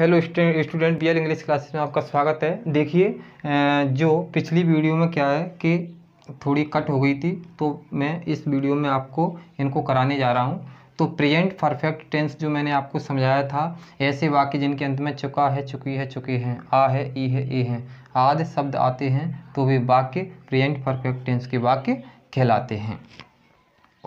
hello student B English classes में आपका स्वागत है देखिए जो पिछली वीडियो में क्या है कि थोड़ी कट हो गई थी तो मैं इस वीडियो में आपको इनको कराने जा रहा हूँ तो प्रेजेंट परफेक्ट टेंस जो मैंने आपको समझाया था ऐसे वाक्य जिनके अंत में चुका है चुकी है चुके हैं आ है ई है ए है आदि शब्द आते हैं तो वे वाक्य प्रेजेंट परफेक्ट टेंस के वाक्य कहलाते हैं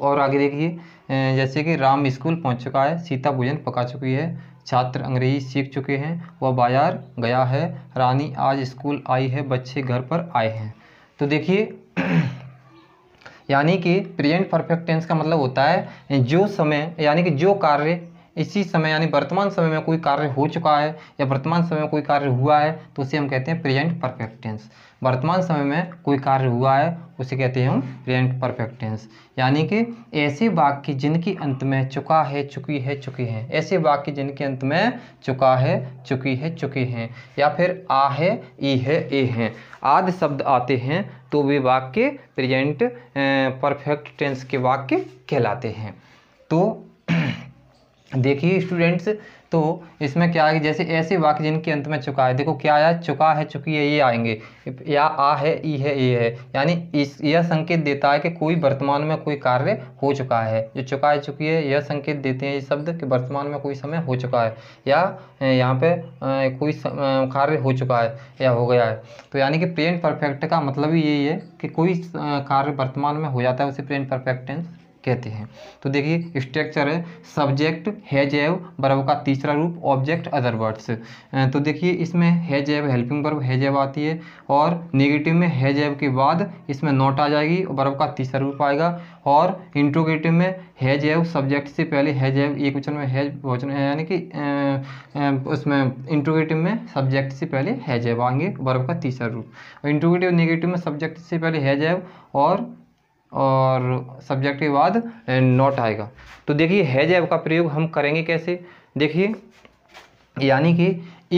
और आगे देखिए जैसे कि राम स्कूल पहुंच चुका है सीता भोजन पका चुकी है छात्र अंग्रेजी सीख चुके हैं वह बाजार गया है रानी आज स्कूल आई है बच्चे घर पर आए हैं तो देखिए यानी कि प्रेजेंट परफेक्ट टेंस का मतलब होता है जो समय यानी कि जो कार्य इसी समय यानी वर्तमान समय में कोई कार्य हो चुका है या वर्तमान समय में कोई कार्य हुआ है तो उसे हम कहते हैं प्रेजेंट परफेक्ट टेंस वर्तमान समय में कोई कार्य हुआ है उसे कहते हैं हम प्रेजेंट परफेक्ट टेंस यानी कि ऐसे वाक्य जिनके अंत में चुका है चुकी है चुके हैं ऐसे वाक्य जिनके अंत में चुका है चुकी है चुके हैं या फिर आ है ई है ए हैं आदि शब्द आते हैं तो वे वाक्य प्रेजेंट परफेक्ट टेंस के वाक्य कहलाते हैं तो देखिए स्टूडेंट्स तो इसमें क्या है जैसे ऐसे वाक्य जिनके अंत में चुका है देखो क्या आया चुका है चुकी है ये आएंगे या आ है ई है ये है यानी इस यह संकेत देता है कि कोई वर्तमान में कोई कार्य हो चुका है जो चुका है चुकी है यह संकेत देते हैं ये शब्द कि वर्तमान में कोई समय हो चुका है या यहाँ पे कोई कार्य हो चुका है या हो गया है तो यानी कि प्रेन परफेक्ट का मतलब यही है कि कोई कार्य वर्तमान में हो जाता है उसे प्रेन परफेक्टेंस कहते हैं तो देखिए स्ट्रक्चर है सब्जेक्ट हैज एव वर्ब का तीसरा रूप ऑब्जेक्ट अदर वर्ड्स तो देखिए इसमें हैज एव हेल्पिंग बर्व हैज एव आती है और नेगेटिव में हैज एव के बाद इसमें नोट आ जाएगी वर्ब का तीसरा रूप आएगा और इंट्रोगेटिव में हैज एव सब्जेक्ट से पहले हैज एव एक वचन में हैज वचन यानी कि उसमें इंट्रोगेटिव में सब्जेक्ट से पहले हैज एव आएंगे वर्ब का तीसरा रूप इंट्रोगेटिव नेगेटिव में सब्जेक्ट से पहले हैज एव और और सब्जेक्ट के बाद नॉट आएगा तो देखिए हैज ऐप का प्रयोग हम करेंगे कैसे देखिए यानी कि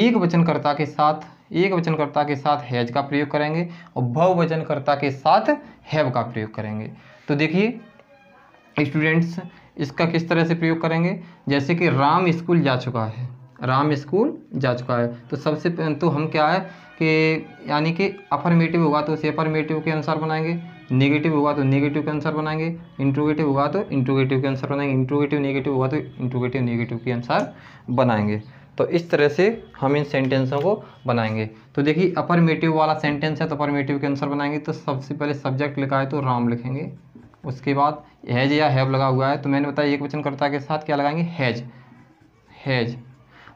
एक वचनकर्ता के साथ एक वचनकर्ता के साथ हैज का प्रयोग करेंगे और बहुवचनकर्ता के साथ हैव का प्रयोग करेंगे तो देखिए स्टूडेंट्स इसका किस तरह से प्रयोग करेंगे जैसे कि राम स्कूल जा चुका है राम स्कूल जा चुका है तो सबसे तो हम क्या है कि यानी कि अफर्मेटिव होगा तो उसे अफर्मेटिव के अनुसार बनाएंगे नेगेटिव होगा तो नेगेटिव के आंसर बनाएंगे इंट्रोगेटिव होगा तो इंट्रोगेटिव के आंसर बनाएंगे इंट्रोगेटिव नेगेटिव हुआ तो इंट्रोगेटिव नेगेटिव के आंसर बनाएंगे तो इस तरह से हम इन सेंटेंसों को बनाएंगे तो देखिए अपरमेटिव वाला सेंटेंस है तो अपरमेटिव के आंसर बनाएंगे तो सबसे पहले सब्जेक्ट लिखा है तो राम लिखेंगे उसके बाद हैज या हैव लगा हुआ है तो मैंने बताया एक वचन कर्ता के साथ क्या लगाएंगे हैज हैज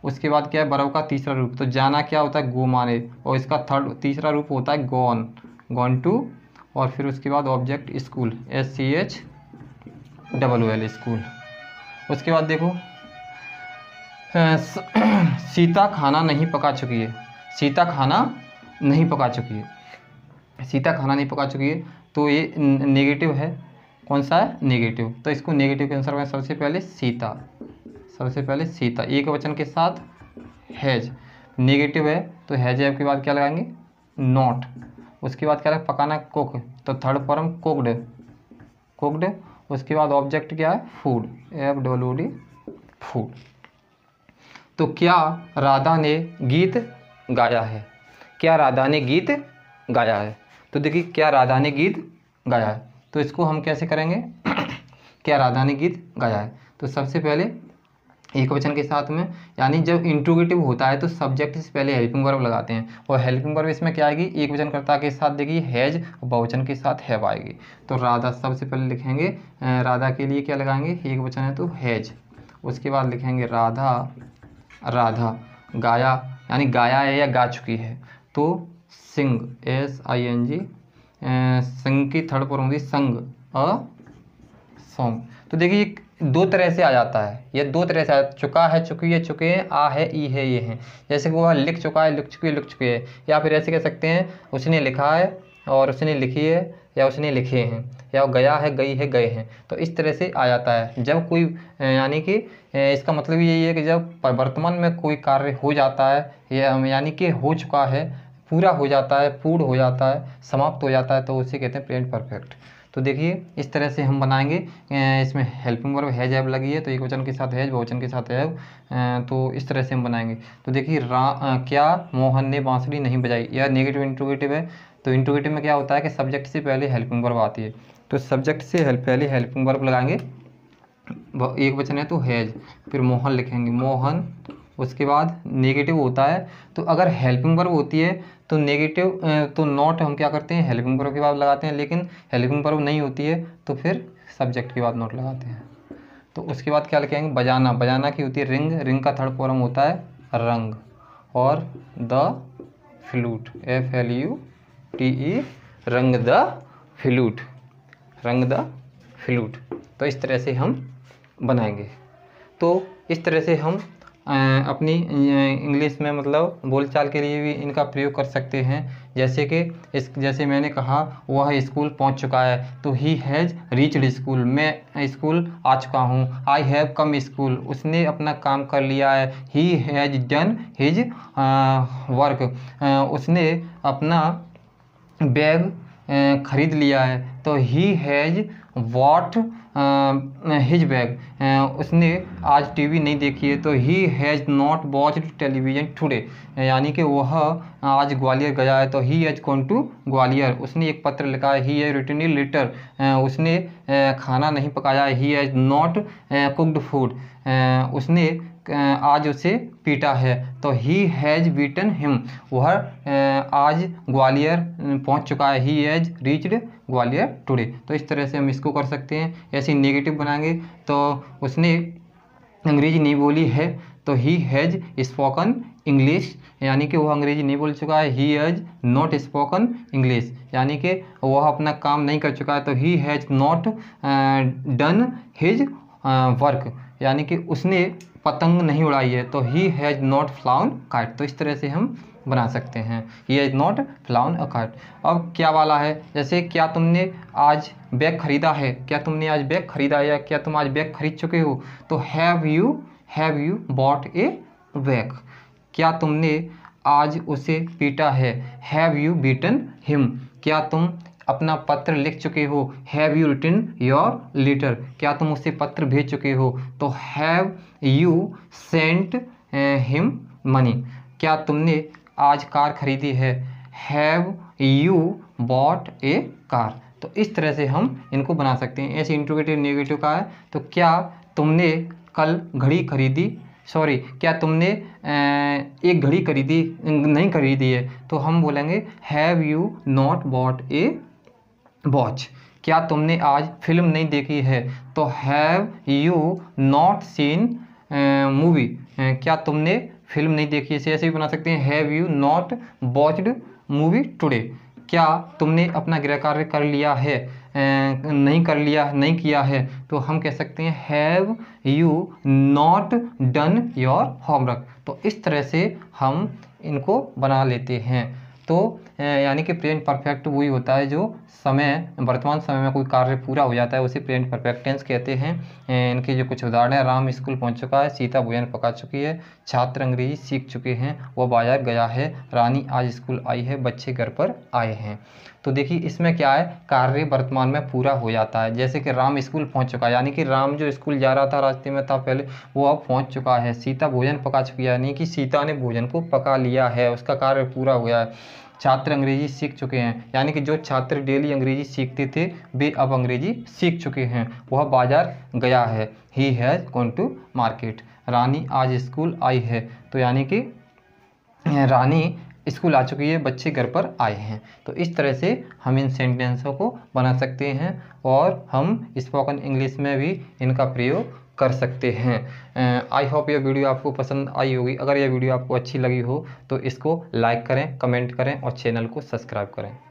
उसके बाद क्या है बरव का तीसरा रूप तो जाना क्या होता है गो माने और इसका थर्ड तीसरा रूप होता है गॉन गॉन टू और फिर उसके बाद object school S C H double L school उसके बाद देखो सीता खाना नहीं पका चुकी है सीता खाना नहीं पका चुकी है सीता खाना नहीं पका चुकी है तो ये नेगेटिव है कौन सा है नेगेटिव तो इसको नेगेटिव के आंसर में सबसे पहले सीता सबसे पहले सीता एक वचन के साथ हैज नेगेटिव है तो हैज के बाद क्या लगाएंगे नॉट उसके बाद क्या है पकाना है कुक तो थर्ड फॉर्म कुकड कुकड उसके बाद ऑब्जेक्ट क्या है food F W D food तो क्या राधा ने गीत गाया है क्या राधा ने गीत गाया है तो देखिए क्या राधा ने गीत गाया है तो इसको हम कैसे करेंगे क्या राधा ने गीत गाया है तो सबसे पहले एक वचन के साथ में यानी जब इंट्रोगेटिव होता है तो सब्जेक्ट से पहले हेल्पिंग वर्ब लगाते हैं और हेल्पिंग वर्ब इसमें क्या आएगी एक वचन के साथ देखिए हैज बहुवचन के साथ हैव आएगी तो राधा सबसे पहले लिखेंगे राधा के लिए क्या लगाएंगे एक वचन है तो हैज उसके बाद लिखेंगे राधा राधा गाया यानी गाया है या गा चुकी है तो सिंग एस आई एन जी सिंग की थर्ड फॉर्म होगी संग अ सॉन्ग तो देखिए दो तरह से आ जाता है ये दो तरह से आ चुका है चुकी है चुके हैं आ है ई है ये है जैसे कि वह लिख चुका है लिख चुकी है लिख चुके हैं या फिर ऐसे कह सकते हैं उसने लिखा है और उसने लिखी है या उसने लिखे हैं या वो गया है गई है गए हैं तो इस तरह से आ जाता है जब कोई यानी कि इसका मतलब यही है कि जब वर्तमान में कोई कार्य हो जाता है या यानी कि हो चुका है पूरा हो जाता है पूर्ण हो जाता है समाप्त हो जाता है तो उसे कहते हैं प्रेजेंट परफेक्ट तो देखिए इस तरह से हम बनाएंगे इसमें हेल्पिंग वर्ब हैज ऐप लगी है तो एक वचन के साथ हैज बहुवचन के साथ ऐप तो इस तरह से हम बनाएंगे तो देखिए क्या मोहन ने बांसुरी नहीं बजाई या नेगेटिव इंट्रोगेटिव है तो इंट्रोगेटिव में क्या होता है कि सब्जेक्ट से पहले हेल्पिंग वर्ब आती है तो सब्जेक्ट से हेल्प पहले हेल्पिंग वर्ब लगाएंगे एक वचन है तो हैज फिर मोहन लिखेंगे मोहन उसके बाद नेगेटिव होता है तो अगर हेल्पिंग वर्ब होती है तो नेगेटिव तो नॉट हम क्या करते हैं हेल्पिंग वर्ब के बाद लगाते हैं लेकिन हेल्पिंग वर्ब नहीं होती है तो फिर सब्जेक्ट के बाद नॉट लगाते हैं तो उसके बाद क्या लिखेंगे बजाना बजाना की होती है रिंग रिंग का थर्ड फॉर्म होता है रंग और the flute F L U T E rang the flute rang the flute तो इस तरह से हम बनाएंगे तो इस तरह से हम अपनी इंग्लिश में मतलब बोलचाल के लिए भी इनका प्रयोग कर सकते हैं जैसे कि इस जैसे मैंने कहा वह स्कूल पहुंच चुका है तो ही हैज़ रीच्ड स्कूल मैं स्कूल आ चुका हूं आई हैव कम स्कूल उसने अपना काम कर लिया है he has done his work उसने अपना बैग खरीद लिया है तो he has bought his bag उसने आज टीवी नहीं देखी है तो he has not watch television today यानी कि वह आज ग्वालियर गया है तो he has gone to Gwalior उसने एक पत्र लिखा है ही है रिटर्न लेटर उसने खाना नहीं पकाया he has not cooked food उसने आज उसे पीटा है तो ही हैज़ बीटन हिम वह आज ग्वालियर पहुंच चुका है he has reached Gwalior today तो इस तरह से हम इसको कर सकते हैं ऐसे नेगेटिव बनाएंगे तो उसने अंग्रेजी नहीं बोली है तो ही हैज़ स्पोकन इंग्लिश यानी कि वह अंग्रेजी नहीं बोल चुका है he has not spoken English यानी कि वह अपना काम नहीं कर चुका है तो he has not done his work यानी कि उसने पतंग नहीं उड़ाई है तो ही हैज़ नॉट फ्लाउन काट तो इस तरह से हम बना सकते हैं ही हैज़ नॉट फ्लाउन अ काट अब क्या वाला है जैसे क्या तुमने आज बैग ख़रीदा है क्या तुमने आज बैग ख़रीदा या क्या तुम आज बैग ख़रीद चुके हो तो have you have you bought a bag क्या तुमने आज उसे पीटा है हैव यू बीटन हिम क्या तुम अपना पत्र लिख चुके हो have you written your letter क्या तुम उसे पत्र भेज चुके हो तो have you sent him money क्या तुमने आज कार खरीदी है have you bought a car तो इस तरह से हम इनको बना सकते हैं ऐसे इंट्रोगेटिव नेगेटिव का है तो क्या तुमने कल घड़ी खरीदी सॉरी क्या तुमने eh, एक घड़ी खरीदी नहीं खरीदी है तो हम बोलेंगे have you not bought a watch क्या तुमने आज फिल्म नहीं देखी है तो have you not seen movie क्या तुमने फिल्म नहीं देखी है ऐसे भी बना सकते हैं have you not watched movie today क्या तुमने अपना गृह कार्य कर लिया है नहीं कर लिया नहीं किया है तो हम कह सकते हैं have you not done your homework तो इस तरह से हम इनको बना लेते हैं तो यानी कि प्रेजेंट परफेक्ट वही होता है जो समय वर्तमान समय में कोई कार्य पूरा हो जाता है उसे प्रेजेंट परफेक्ट टेंस कहते हैं इनके जो कुछ उदाहरण हैं राम स्कूल पहुंच चुका है सीता भोजन पका चुकी है छात्र अंग्रेजी सीख चुके हैं वह बाजार गया है रानी आज स्कूल आई है बच्चे घर पर आए हैं तो देखिए इसमें क्या है कार्य वर्तमान में पूरा हो जाता है जैसे कि राम स्कूल पहुंच चुका है यानी कि राम जो स्कूल जा रहा था रास्ते में था पहले वो अब पहुंच चुका है सीता भोजन पका चुकी है यानी कि सीता ने भोजन को पका लिया है उसका कार्य पूरा हुआ है छात्र अंग्रेजी सीख चुके हैं यानी कि जो छात्र डेली अंग्रेजी सीखते थे वे अब अंग्रेजी सीख चुके हैं वह बाजार गया है he has gone to market Rani आज स्कूल आई है तो यानी कि रानी स्कूल आ चुकी है बच्चे घर पर आए हैं तो इस तरह से हम इन सेंटेंसों को बना सकते हैं और हम स्पोकन इंग्लिश में भी इनका प्रयोग कर सकते हैं आई होप यह वीडियो आपको पसंद आई होगी अगर यह वीडियो आपको अच्छी लगी हो तो इसको लाइक करें कमेंट करें और चैनल को सब्सक्राइब करें